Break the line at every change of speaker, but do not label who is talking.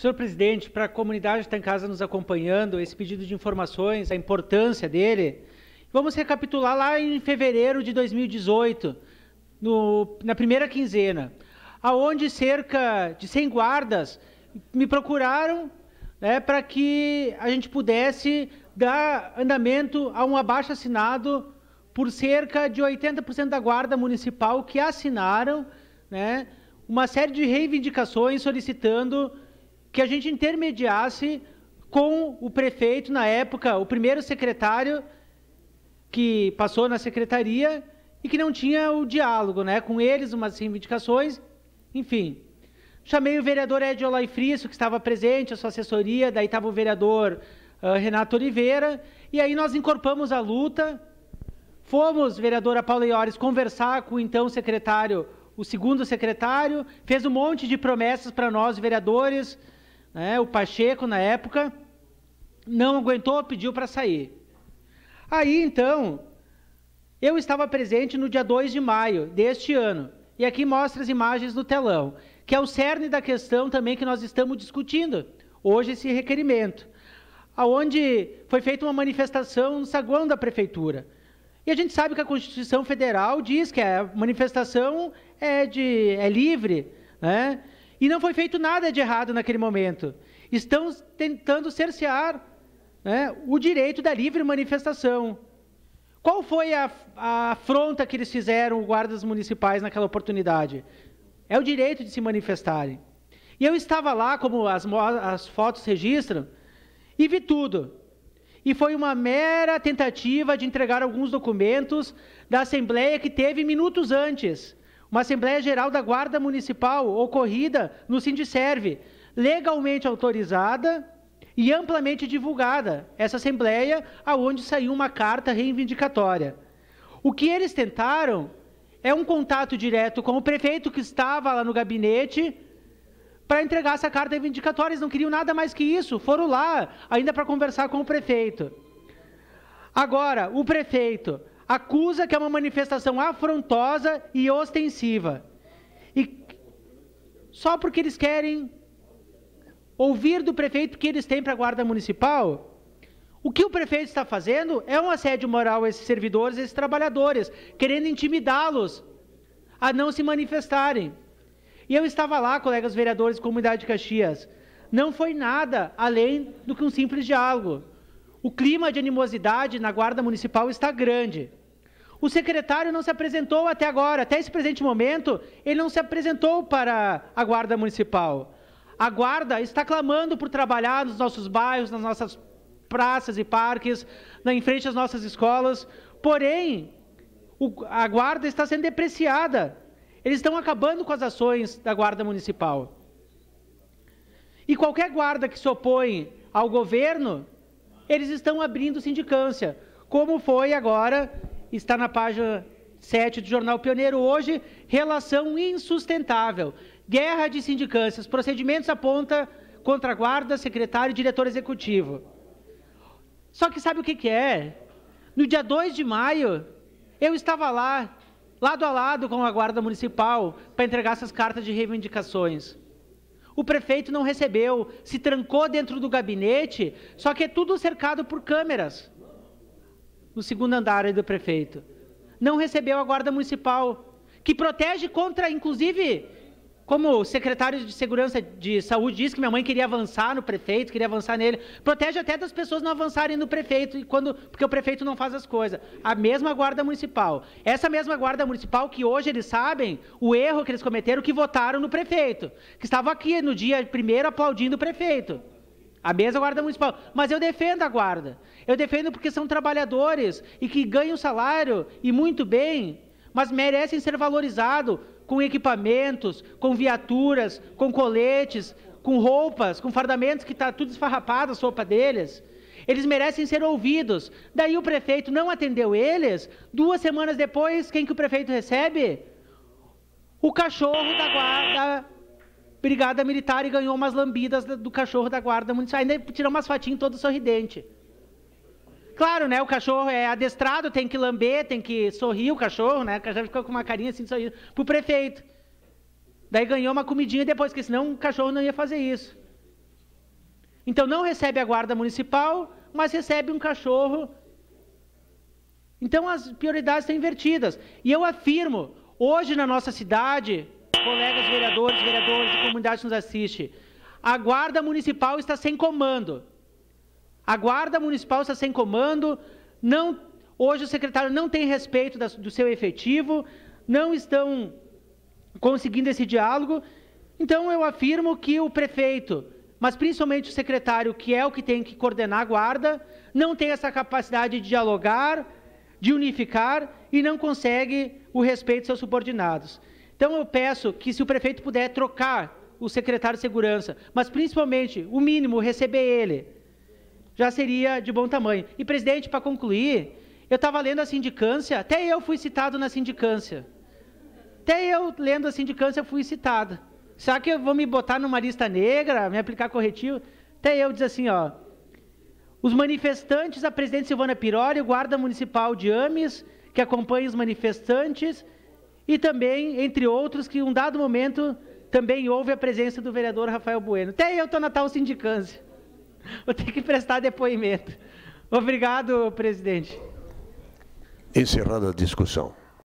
Senhor presidente, para a comunidade que está em casa nos acompanhando, esse pedido de informações, a importância dele, vamos recapitular lá em fevereiro de 2018, no, na primeira quinzena, aonde cerca de 100 guardas me procuraram né, para que a gente pudesse dar andamento a um abaixo assinado por cerca de 80% da guarda municipal que assinaram né, uma série de reivindicações solicitando que a gente intermediasse com o prefeito, na época, o primeiro secretário que passou na secretaria e que não tinha o diálogo né, com eles, umas reivindicações, enfim. Chamei o vereador Ed Olai que estava presente, a sua assessoria, daí estava o vereador uh, Renato Oliveira, e aí nós incorporamos a luta, fomos, vereadora Paula Iores, conversar com o então secretário, o segundo secretário, fez um monte de promessas para nós, vereadores, né? O Pacheco, na época, não aguentou, pediu para sair. Aí, então, eu estava presente no dia 2 de maio deste ano. E aqui mostra as imagens do telão, que é o cerne da questão também que nós estamos discutindo hoje esse requerimento, aonde foi feita uma manifestação no saguão da prefeitura. E a gente sabe que a Constituição Federal diz que a manifestação é de é livre, né? E não foi feito nada de errado naquele momento. Estão tentando cercear né, o direito da livre manifestação. Qual foi a, a afronta que eles fizeram, os guardas municipais, naquela oportunidade? É o direito de se manifestarem. E eu estava lá, como as, as fotos registram, e vi tudo. E foi uma mera tentativa de entregar alguns documentos da Assembleia que teve minutos antes uma Assembleia Geral da Guarda Municipal ocorrida no Sindicerve, legalmente autorizada e amplamente divulgada, essa Assembleia aonde saiu uma carta reivindicatória. O que eles tentaram é um contato direto com o prefeito que estava lá no gabinete para entregar essa carta reivindicatória. Eles não queriam nada mais que isso, foram lá ainda para conversar com o prefeito. Agora, o prefeito acusa que é uma manifestação afrontosa e ostensiva. E só porque eles querem ouvir do prefeito que eles têm para a guarda municipal, o que o prefeito está fazendo é um assédio moral a esses servidores, a esses trabalhadores, querendo intimidá-los a não se manifestarem. E eu estava lá, colegas vereadores de comunidade de Caxias. Não foi nada além do que um simples diálogo. O clima de animosidade na Guarda Municipal está grande. O secretário não se apresentou até agora, até esse presente momento, ele não se apresentou para a Guarda Municipal. A Guarda está clamando por trabalhar nos nossos bairros, nas nossas praças e parques, em frente às nossas escolas. Porém, a Guarda está sendo depreciada. Eles estão acabando com as ações da Guarda Municipal. E qualquer guarda que se opõe ao governo, eles estão abrindo sindicância, como foi agora está na página 7 do Jornal Pioneiro hoje, relação insustentável. Guerra de sindicâncias, procedimentos aponta contra guarda, secretário e diretor executivo. Só que sabe o que, que é? No dia 2 de maio, eu estava lá, lado a lado com a guarda municipal, para entregar essas cartas de reivindicações. O prefeito não recebeu, se trancou dentro do gabinete, só que é tudo cercado por câmeras o segundo andar do prefeito. Não recebeu a guarda municipal, que protege contra, inclusive, como o secretário de Segurança de Saúde disse que minha mãe queria avançar no prefeito, queria avançar nele, protege até das pessoas não avançarem no prefeito, e quando, porque o prefeito não faz as coisas. A mesma guarda municipal. Essa mesma guarda municipal que hoje eles sabem o erro que eles cometeram, que votaram no prefeito, que estava aqui no dia primeiro aplaudindo o prefeito. A mesma guarda municipal. Mas eu defendo a guarda. Eu defendo porque são trabalhadores e que ganham salário e muito bem, mas merecem ser valorizados com equipamentos, com viaturas, com coletes, com roupas, com fardamentos que está tudo esfarrapado a sopa deles. Eles merecem ser ouvidos. Daí o prefeito não atendeu eles. Duas semanas depois, quem que o prefeito recebe? O cachorro da guarda brigada militar e ganhou umas lambidas do cachorro da guarda municipal. Ainda tirou umas fatinhas todo sorridente. Claro, né? O cachorro é adestrado, tem que lamber, tem que sorrir o cachorro, né? O cachorro ficou com uma carinha assim, sorrindo, pro prefeito. Daí ganhou uma comidinha depois, porque senão o cachorro não ia fazer isso. Então não recebe a guarda municipal, mas recebe um cachorro. Então as prioridades estão invertidas. E eu afirmo, hoje na nossa cidade, colegas vereadores, vereadoras, comunidade que nos assiste. A guarda municipal está sem comando. A guarda municipal está sem comando. Não, hoje o secretário não tem respeito da, do seu efetivo. Não estão conseguindo esse diálogo. Então eu afirmo que o prefeito, mas principalmente o secretário, que é o que tem que coordenar a guarda, não tem essa capacidade de dialogar, de unificar e não consegue o respeito dos seus subordinados. Então eu peço que se o prefeito puder trocar o secretário de segurança, mas principalmente, o mínimo, receber ele, já seria de bom tamanho. E, presidente, para concluir, eu estava lendo a sindicância, até eu fui citado na sindicância. Até eu, lendo a sindicância, fui citado. Será que eu vou me botar numa lista negra, me aplicar corretivo? Até eu diz assim, ó. Os manifestantes, a presidente Silvana Piroli, o guarda municipal de Ames, que acompanha os manifestantes, e também, entre outros, que em um dado momento também houve a presença do vereador Rafael Bueno. Até eu estou na tal sindicância. Vou ter que prestar depoimento. Obrigado, presidente. Encerrada a discussão.